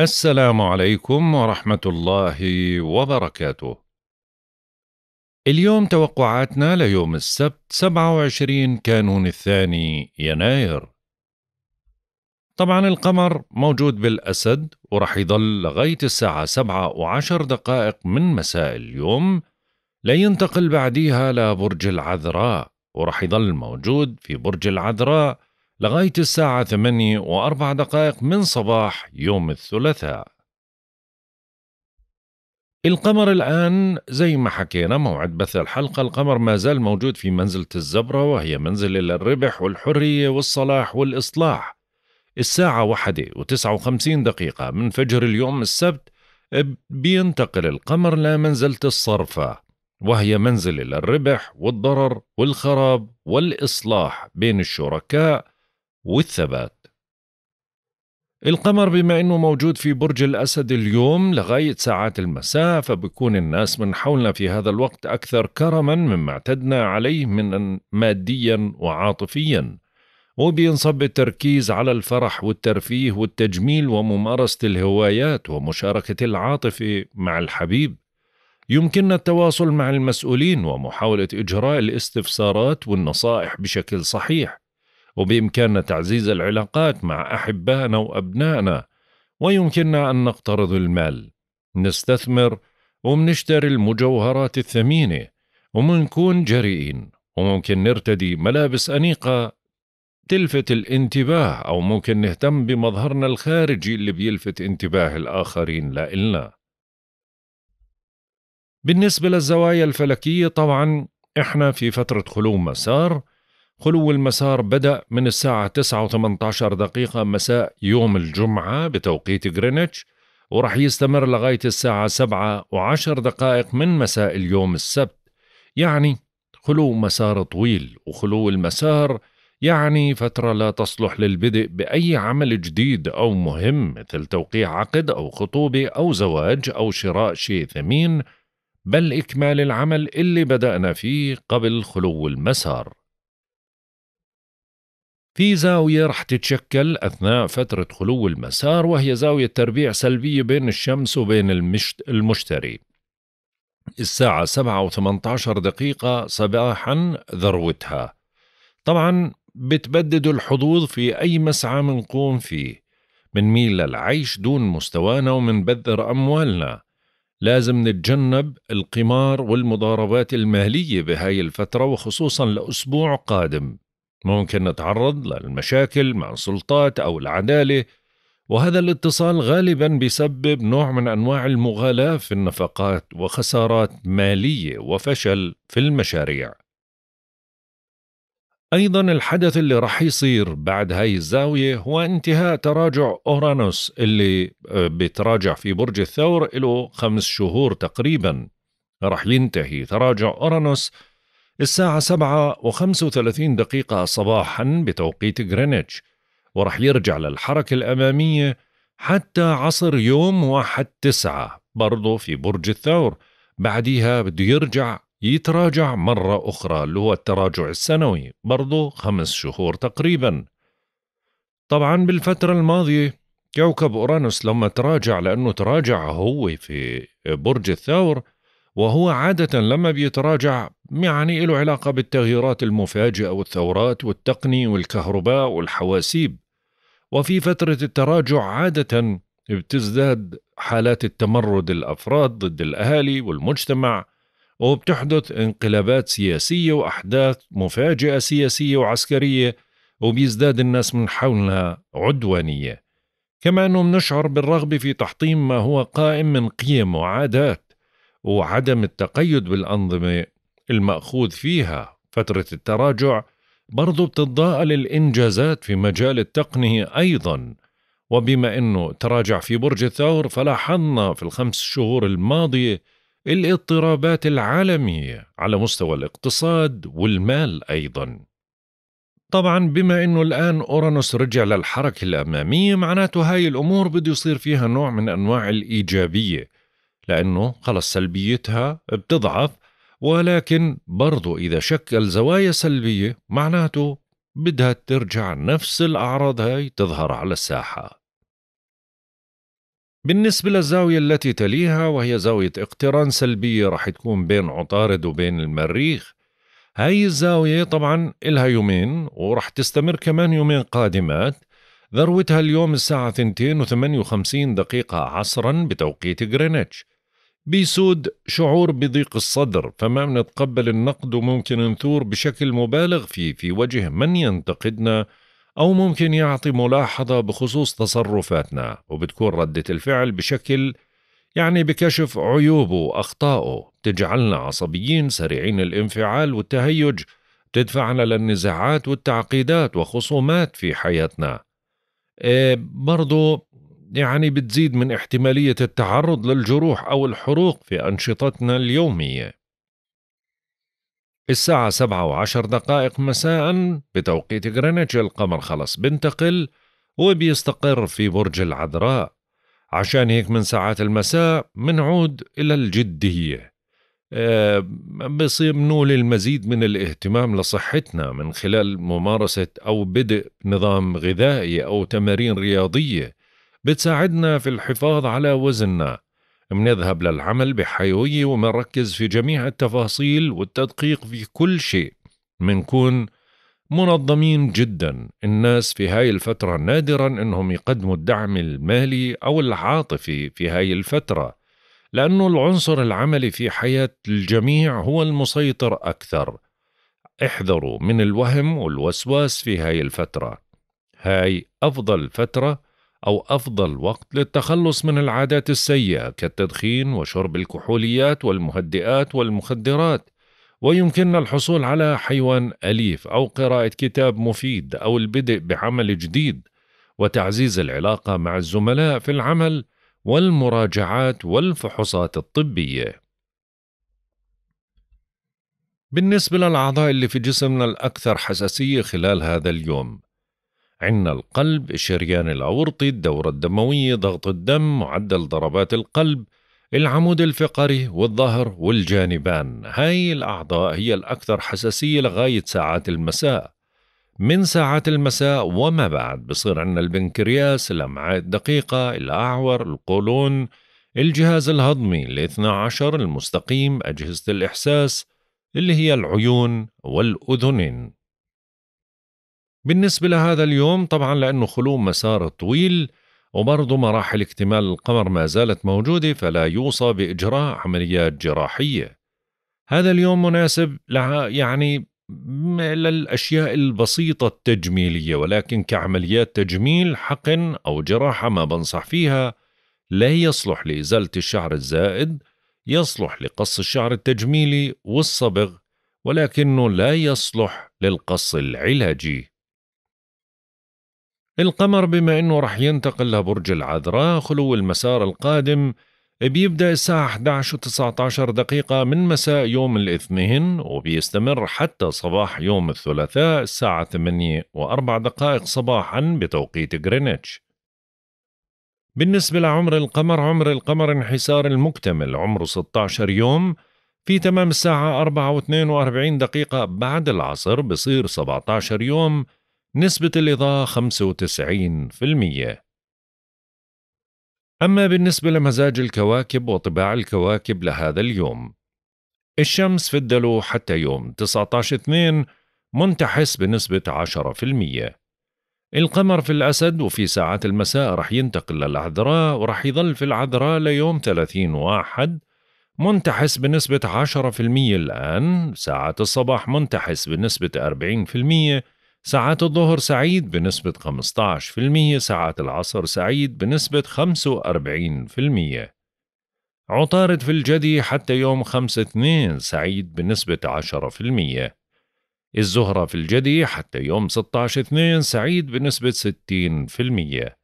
السلام عليكم ورحمة الله وبركاته. اليوم توقعاتنا ليوم السبت 27 كانون الثاني يناير. طبعا القمر موجود بالأسد ورح يضل لغاية الساعة 7 وعشر دقائق من مساء اليوم لينتقل بعديها لبرج العذراء ورح يضل موجود في برج العذراء لغاية الساعة 8 وأربع دقائق من صباح يوم الثلاثاء القمر الآن زي ما حكينا موعد بث الحلقة القمر ما زال موجود في منزلة الزبرة وهي منزلة للربح والحرية والصلاح والإصلاح الساعة واحدة وتسعة وخمسين دقيقة من فجر اليوم السبت بينتقل القمر لمنزلة الصرفة وهي منزلة للربح والضرر والخراب والإصلاح بين الشركاء والثبات القمر بما انه موجود في برج الاسد اليوم لغايه ساعات المساء فبكون الناس من حولنا في هذا الوقت اكثر كرما مما اعتدنا عليه من ماديا وعاطفيا وبينصب التركيز على الفرح والترفيه والتجميل وممارسه الهوايات ومشاركه العاطفه مع الحبيب يمكننا التواصل مع المسؤولين ومحاوله اجراء الاستفسارات والنصائح بشكل صحيح وبإمكاننا تعزيز العلاقات مع أحبائنا وأبنائنا ويمكننا أن نقترض المال نستثمر ومنشتري المجوهرات الثمينة ومنكون جريئين وممكن نرتدي ملابس أنيقة تلفت الانتباه أو ممكن نهتم بمظهرنا الخارجي اللي بيلفت انتباه الآخرين لإلنا بالنسبة للزوايا الفلكية طبعا إحنا في فترة خلو مسار خلو المسار بدأ من الساعة 9 و18 دقيقة مساء يوم الجمعة بتوقيت غرينتش ورح يستمر لغاية الساعة 7 و10 دقائق من مساء اليوم السبت يعني خلو مسار طويل وخلو المسار يعني فترة لا تصلح للبدء بأي عمل جديد أو مهم مثل توقيع عقد أو خطوبة أو زواج أو شراء شيء ثمين بل إكمال العمل اللي بدأنا فيه قبل خلو المسار في زاوية رح تتشكل أثناء فترة خلو المسار وهي زاوية تربيع سلبية بين الشمس وبين المشت... المشتري الساعة 7 و 18 دقيقة صباحا ذروتها طبعا بتبدد الحظوظ في أي مسعى منقوم فيه ميل للعيش دون مستوانا ومنبذر أموالنا لازم نتجنب القمار والمضاربات المالية بهاي الفترة وخصوصا لأسبوع قادم ممكن نتعرض للمشاكل مع السلطات أو العدالة وهذا الاتصال غالبا بيسبب نوع من أنواع المغالاة في النفقات وخسارات مالية وفشل في المشاريع أيضا الحدث اللي رح يصير بعد هاي الزاوية هو انتهاء تراجع أورانوس اللي آه، بتراجع في برج الثور له خمس شهور تقريبا رح ينتهي تراجع أورانوس الساعة سبعة و وثلاثين دقيقة صباحا بتوقيت غرينتش ورح يرجع للحركة الأمامية حتى عصر يوم واحد تسعة برضه في برج الثور بعديها بده يرجع يتراجع مرة أخرى اللي هو التراجع السنوي برضه خمس شهور تقريبا طبعا بالفترة الماضية كوكب أورانوس لما تراجع لأنه تراجع هو في برج الثور وهو عادة لما بيتراجع يعني له علاقة بالتغييرات المفاجئة والثورات والتقني والكهرباء والحواسيب وفي فترة التراجع عادة بتزداد حالات التمرد الأفراد ضد الأهالي والمجتمع وبتحدث انقلابات سياسية وأحداث مفاجئة سياسية وعسكرية وبيزداد الناس من حولنا عدوانية كما أنه بنشعر بالرغبة في تحطيم ما هو قائم من قيم وعادات وعدم التقيد بالأنظمة المأخوذ فيها فترة التراجع برضو بتتضاءل الإنجازات في مجال التقنية أيضاً وبما أنه تراجع في برج الثور فلاحظنا في الخمس شهور الماضية الاضطرابات العالمية على مستوى الاقتصاد والمال أيضاً طبعا بما انه الان اورانوس رجع للحركه الاماميه معناته هاي الامور بده يصير فيها نوع من انواع الايجابيه لأنه خلص سلبيتها بتضعف ولكن برضو إذا شكل زوايا سلبية معناته بدها ترجع نفس الأعراض هاي تظهر على الساحة بالنسبة للزاوية التي تليها وهي زاوية اقتران سلبية رح تكون بين عطارد وبين المريخ هاي الزاوية طبعا إلها يومين ورح تستمر كمان يومين قادمات ذروتها اليوم الساعة 2.58 دقيقة عصرا بتوقيت غرينتش بيسود شعور بضيق الصدر فما نتقبل النقد وممكن نثور بشكل مبالغ فيه في وجه من ينتقدنا أو ممكن يعطي ملاحظة بخصوص تصرفاتنا وبتكون ردة الفعل بشكل يعني بكشف عيوبه وأخطائه تجعلنا عصبيين سريعين الانفعال والتهيج تدفعنا للنزاعات والتعقيدات وخصومات في حياتنا آه، برضو يعني بتزيد من احتمالية التعرض للجروح أو الحروق في أنشطتنا اليومية. الساعة سبعة وعشر دقائق مساء بتوقيت غرينتش القمر خلص بنتقل وبيستقر في برج العذراء عشان هيك من ساعات المساء منعود إلى الجدية أه بصير نول المزيد من الاهتمام لصحتنا من خلال ممارسة أو بدء نظام غذائي أو تمارين رياضية بتساعدنا في الحفاظ على وزننا منذهب للعمل بحيوية ومنركز في جميع التفاصيل والتدقيق في كل شيء منكون منظمين جدا الناس في هاي الفترة نادرا انهم يقدموا الدعم المالي او العاطفي في هاي الفترة لأنه العنصر العملي في حياة الجميع هو المسيطر أكثر احذروا من الوهم والوسواس في هاي الفترة هاي أفضل فترة أو أفضل وقت للتخلص من العادات السيئة كالتدخين وشرب الكحوليات والمهدئات والمخدرات ويمكننا الحصول على حيوان أليف أو قراءة كتاب مفيد أو البدء بعمل جديد وتعزيز العلاقة مع الزملاء في العمل والمراجعات والفحوصات الطبية. بالنسبة للأعضاء اللي في جسمنا الأكثر حساسية خلال هذا اليوم، عندنا القلب الشريان الأورطي الدورة الدموية ضغط الدم معدل ضربات القلب العمود الفقري والظهر والجانبان هاي الأعضاء هي الأكثر حساسية لغاية ساعات المساء من ساعات المساء وما بعد بصير عندنا البنكرياس الأمعاء الدقيقة الأعور القولون الجهاز الهضمي الاثنى عشر المستقيم أجهزة الإحساس اللي هي العيون والأذنين بالنسبة لهذا اليوم طبعا لأنه خلو مسار طويل وبرضه مراحل اكتمال القمر ما زالت موجودة فلا يوصى بإجراء عمليات جراحية هذا اليوم مناسب لها يعني للأشياء البسيطة التجميلية ولكن كعمليات تجميل حقن أو جراحة ما بنصح فيها لا يصلح لإزالة الشعر الزائد يصلح لقص الشعر التجميلي والصبغ ولكنه لا يصلح للقص العلاجي القمر بما انه رح ينتقل لبرج العذراء خلو المسار القادم بيبدأ الساعة 11 و 19 دقيقة من مساء يوم الاثنين وبيستمر حتى صباح يوم الثلاثاء الساعة 8 و4 دقائق صباحا بتوقيت غرينتش بالنسبة لعمر القمر عمر القمر انحسار المكتمل عمره 16 يوم في تمام الساعة 4 و 42 دقيقة بعد العصر بصير 17 يوم نسبة الإضاءة 95% أما بالنسبة لمزاج الكواكب وطباع الكواكب لهذا اليوم الشمس في الدلو حتى يوم 19/2 منتحس بنسبة 10% القمر في الأسد وفي ساعات المساء رح ينتقل للعذراء ورح يظل في العذراء ليوم 30 واحد منتحس بنسبة 10% الآن ساعات الصباح منتحس بنسبة 40% ساعات الظهر سعيد بنسبة 15% ساعات العصر سعيد بنسبة 45% عطارد في الجدي حتى يوم 5/2 سعيد بنسبة 10% الزهرة في الجدي حتى يوم 16/2 سعيد بنسبة 60%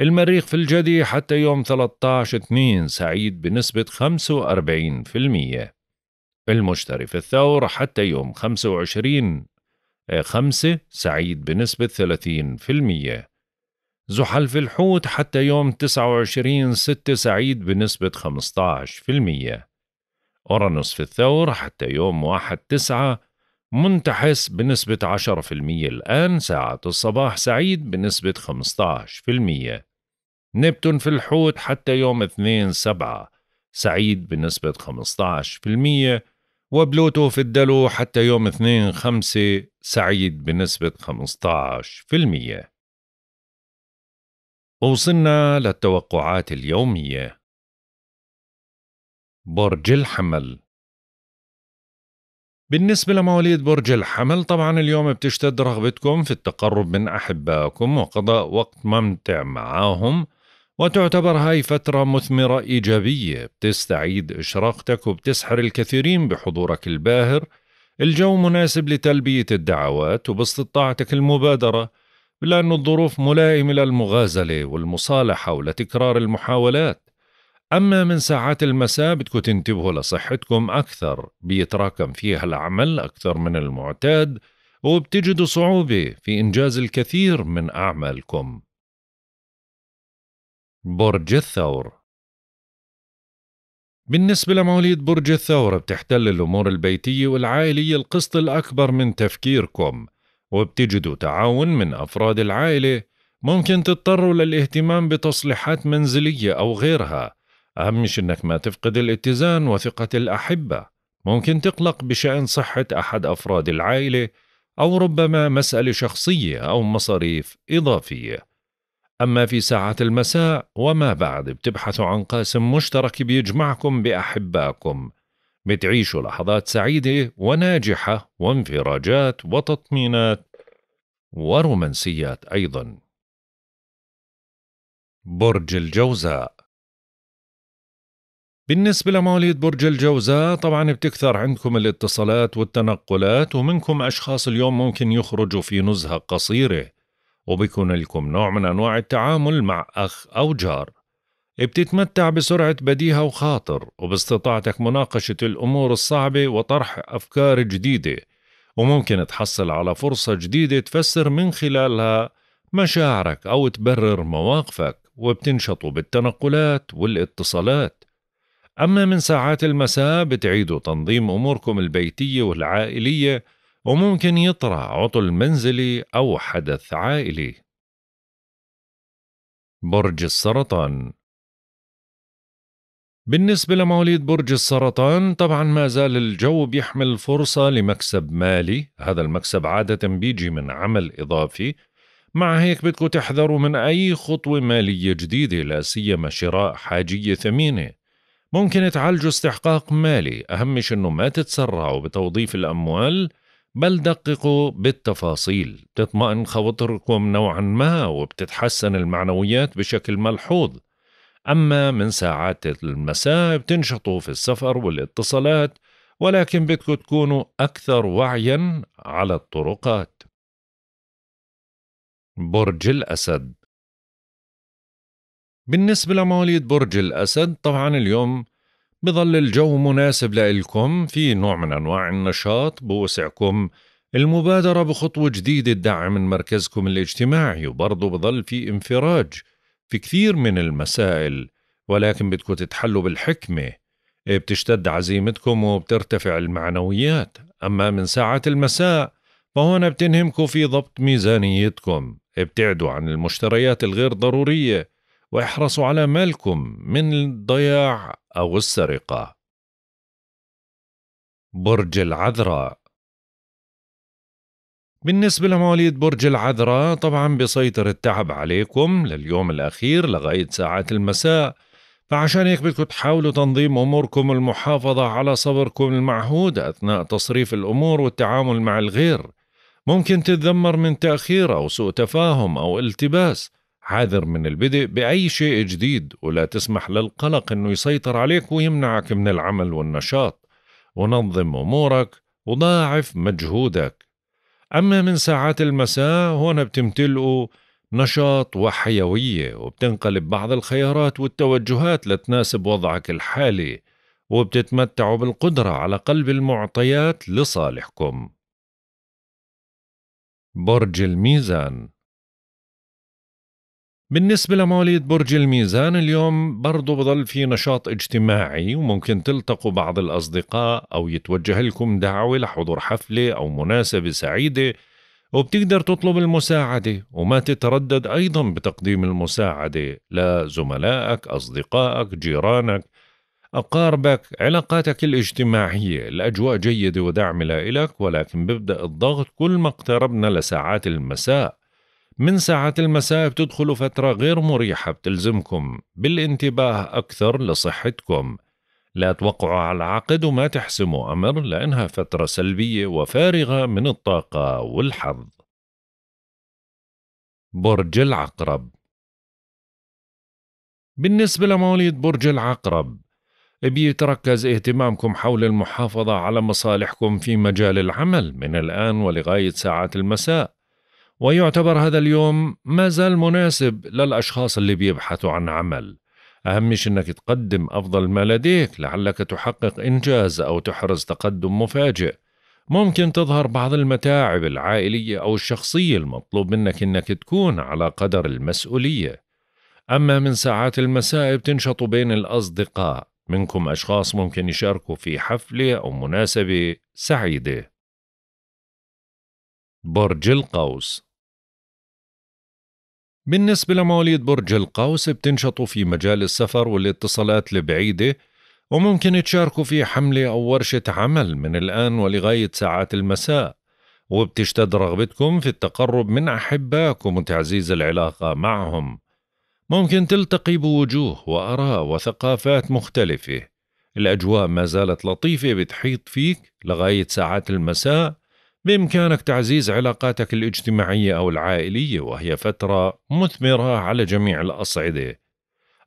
المريخ في الجدي حتى يوم 13/2 سعيد بنسبة 45% المشتري في الثور حتى يوم 25 خمسة سعيد بنسبة 30% زحل في الحوت حتى يوم 29 ستة سعيد بنسبة 15% أورانوس في الثور حتى يوم 1 9 منتحس بنسبة 10% الآن ساعة الصباح سعيد بنسبة 15% نبتون في الحوت حتى يوم 2 7 سعيد بنسبة 15% وبلوتو في الدلو حتى يوم 2 5 سعيد بنسبة 15% وصلنا للتوقعات اليومية برج الحمل بالنسبة لمواليد برج الحمل طبعا اليوم بتشتد رغبتكم في التقرب من أحبائكم وقضاء وقت ممتع معاهم وتعتبر هاي فترة مثمرة إيجابية بتستعيد إشراقتك وبتسحر الكثيرين بحضورك الباهر الجو مناسب لتلبية الدعوات وباستطاعتك المبادرة لأن الظروف ملائمة للمغازلة والمصالحة ولتكرار المحاولات أما من ساعات المساء بدكم تنتبهوا لصحتكم أكثر بيتراكم فيها العمل أكثر من المعتاد وبتجدوا صعوبة في إنجاز الكثير من أعمالكم برج الثور بالنسبة لمواليد برج الثور بتحتل الأمور البيتية والعائلية القسط الأكبر من تفكيركم وبتجدوا تعاون من أفراد العائلة ممكن تضطروا للاهتمام بتصليحات منزلية أو غيرها أهم شيء إنك ما تفقد الاتزان وثقة الأحبة ممكن تقلق بشأن صحة أحد أفراد العائلة أو ربما مسألة شخصية أو مصاريف إضافية أما في ساعة المساء وما بعد بتبحثوا عن قاسم مشترك بيجمعكم بأحبائكم بتعيشوا لحظات سعيدة وناجحة وانفراجات وتطمينات ورومانسيات أيضا برج الجوزاء بالنسبة لمواليد برج الجوزاء طبعا بتكثر عندكم الاتصالات والتنقلات ومنكم أشخاص اليوم ممكن يخرجوا في نزهة قصيرة وبيكون لكم نوع من أنواع التعامل مع أخ أو جار بتتمتع بسرعة بديهة وخاطر وباستطاعتك مناقشة الأمور الصعبة وطرح أفكار جديدة وممكن تحصل على فرصة جديدة تفسر من خلالها مشاعرك أو تبرر مواقفك وبتنشطوا بالتنقلات والاتصالات أما من ساعات المساء بتعيدوا تنظيم أموركم البيتية والعائلية وممكن يطرح عطل منزلي أو حدث عائلي برج السرطان بالنسبة لمواليد برج السرطان طبعا ما زال الجو بيحمل فرصة لمكسب مالي هذا المكسب عادة بيجي من عمل إضافي مع هيك بدكم تحذروا من أي خطوة مالية جديدة لا سيما شراء حاجية ثمينة ممكن تعالجوا استحقاق مالي أهم شي إنه ما تتسرعوا بتوظيف الأموال بل دققوا بالتفاصيل تطمئن خواطركم نوعا ما وبتتحسن المعنويات بشكل ملحوظ أما من ساعات المساء بتنشطوا في السفر والاتصالات ولكن بدكم تكونوا أكثر وعيا على الطرقات برج الأسد بالنسبة لمواليد برج الأسد طبعا اليوم بظل الجو مناسب لإلكم في نوع من أنواع النشاط بوسعكم المبادرة بخطوة جديدة تدعم من مركزكم الاجتماعي وبرضه بظل في انفراج في كثير من المسائل ولكن بدكم تتحلوا بالحكمة بتشتد عزيمتكم وبترتفع المعنويات أما من ساعة المساء فهون بتنهمكم في ضبط ميزانيتكم ابتعدوا عن المشتريات الغير ضرورية واحرصوا على مالكم من الضياع أو السرقة برج العذراء بالنسبة لمواليد برج العذراء طبعا بيسيطر التعب عليكم لليوم الأخير لغاية ساعات المساء فعشان هيك بدكم تحاولوا تنظيم أموركم والمحافظة على صبركم المعهود أثناء تصريف الأمور والتعامل مع الغير ممكن تتذمر من تأخير أو سوء تفاهم أو التباس حاذر من البدء بأي شيء جديد ولا تسمح للقلق أنه يسيطر عليك ويمنعك من العمل والنشاط ونظم أمورك وضاعف مجهودك أما من ساعات المساء هون بتمتلئوا نشاط وحيوية وبتنقلب بعض الخيارات والتوجهات لتناسب وضعك الحالي وبتتمتعوا بالقدرة على قلب المعطيات لصالحكم برج الميزان بالنسبة لمواليد برج الميزان اليوم برضو بضل في نشاط اجتماعي وممكن تلتقوا بعض الأصدقاء أو يتوجه لكم دعوة لحضور حفلة أو مناسبة سعيدة وبتقدر تطلب المساعدة وما تتردد أيضا بتقديم المساعدة لزملائك أصدقائك جيرانك أقاربك علاقاتك الاجتماعية الأجواء جيدة ودعم لإلك ولكن بيبدأ الضغط كل ما اقتربنا لساعات المساء من ساعات المساء بتدخلوا فترة غير مريحة بتلزمكم بالانتباه أكثر لصحتكم لا توقعوا على العقد وما تحسموا أمر لأنها فترة سلبية وفارغة من الطاقة والحظ برج العقرب بالنسبة لمواليد برج العقرب بيتركز اهتمامكم حول المحافظة على مصالحكم في مجال العمل من الآن ولغاية ساعات المساء ويعتبر هذا اليوم ما زال مناسب للأشخاص اللي بيبحثوا عن عمل أهم شيء أنك تقدم أفضل ما لديك لعلك تحقق إنجاز أو تحرز تقدم مفاجئ ممكن تظهر بعض المتاعب العائلية أو الشخصية المطلوب منك أنك تكون على قدر المسؤولية أما من ساعات المساء بتنشط بين الأصدقاء منكم أشخاص ممكن يشاركوا في حفلة أو مناسبة سعيدة برج القوس بالنسبة لمواليد برج القوس بتنشطوا في مجال السفر والاتصالات البعيدة وممكن تشاركوا في حملة أو ورشة عمل من الآن ولغاية ساعات المساء وبتشتد رغبتكم في التقرب من أحبائكم وتعزيز العلاقة معهم ممكن تلتقي بوجوه وآراء وثقافات مختلفة الأجواء ما زالت لطيفة بتحيط فيك لغاية ساعات المساء بإمكانك تعزيز علاقاتك الاجتماعية أو العائلية وهي فترة مثمرة على جميع الأصعدة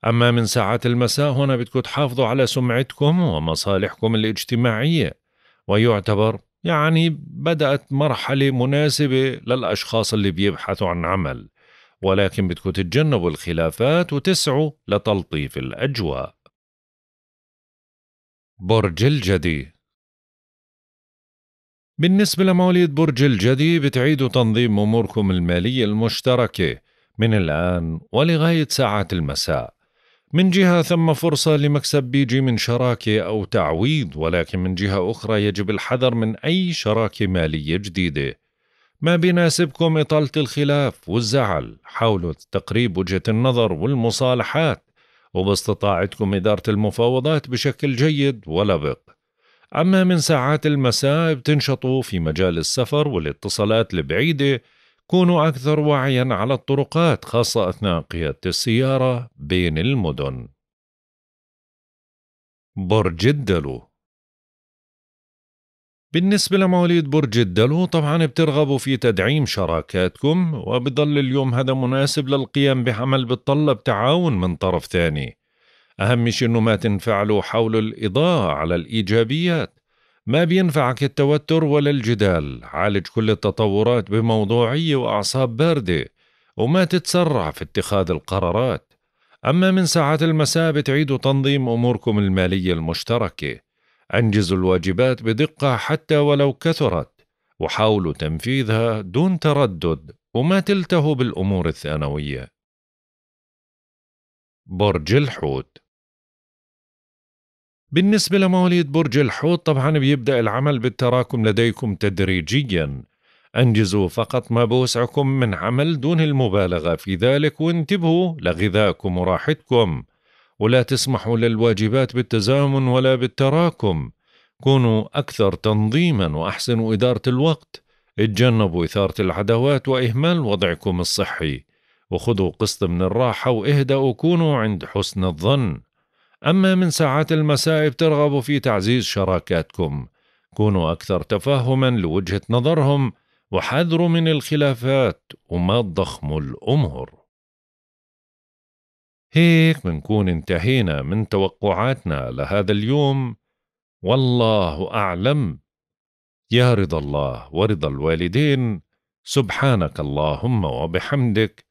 أما من ساعات المساء هنا بدكم تحافظوا على سمعتكم ومصالحكم الاجتماعية ويعتبر يعني بدأت مرحلة مناسبة للأشخاص اللي بيبحثوا عن عمل ولكن بدكم تتجنبوا الخلافات وتسعوا لتلطيف الأجواء برج الجدي بالنسبة لمواليد برج الجدي بتعيدوا تنظيم أموركم المالية المشتركة من الآن ولغاية ساعات المساء من جهة ثم فرصة لمكسب بيجي من شراكة أو تعويض ولكن من جهة أخرى يجب الحذر من أي شراكة مالية جديدة ما بيناسبكم إطالة الخلاف والزعل حاولوا تقريب وجهة النظر والمصالحات وباستطاعتكم إدارة المفاوضات بشكل جيد ولبق أما من ساعات المساء بتنشطوا في مجال السفر والاتصالات البعيدة كونوا أكثر وعيا على الطرقات خاصة أثناء قيادة السيارة بين المدن برج الدلو بالنسبة لمواليد برج الدلو طبعا بترغبوا في تدعيم شراكاتكم وبضل اليوم هذا مناسب للقيام بعمل بتطلب تعاون من طرف ثاني أهم شيء إنه ما تنفعلوا حول الإضاءة على الإيجابيات ما بينفعك التوتر ولا الجدال عالج كل التطورات بموضوعية وأعصاب باردة وما تتسرع في اتخاذ القرارات أما من ساعات المساء بتعيدوا تنظيم أموركم المالية المشتركة أنجزوا الواجبات بدقة حتى ولو كثرت وحاولوا تنفيذها دون تردد وما تلتهوا بالأمور الثانوية برج الحوت بالنسبة لمواليد برج الحوت طبعا بيبدأ العمل بالتراكم لديكم تدريجيا أنجزوا فقط ما بوسعكم من عمل دون المبالغة في ذلك وانتبهوا لغذائكم وراحتكم ولا تسمحوا للواجبات بالتزامن ولا بالتراكم كونوا أكثر تنظيما وأحسنوا إدارة الوقت اتجنبوا إثارة العداوات وإهمال وضعكم الصحي وخذوا قسط من الراحة واهدأوا كونوا عند حسن الظن أما من ساعات المساء بترغبوا في تعزيز شراكاتكم كونوا أكثر تفهما لوجهة نظرهم وحذروا من الخلافات وما تضخموا الأمور هيك بنكون انتهينا من توقعاتنا لهذا اليوم والله أعلم يا رضا الله ورضا الوالدين سبحانك اللهم وبحمدك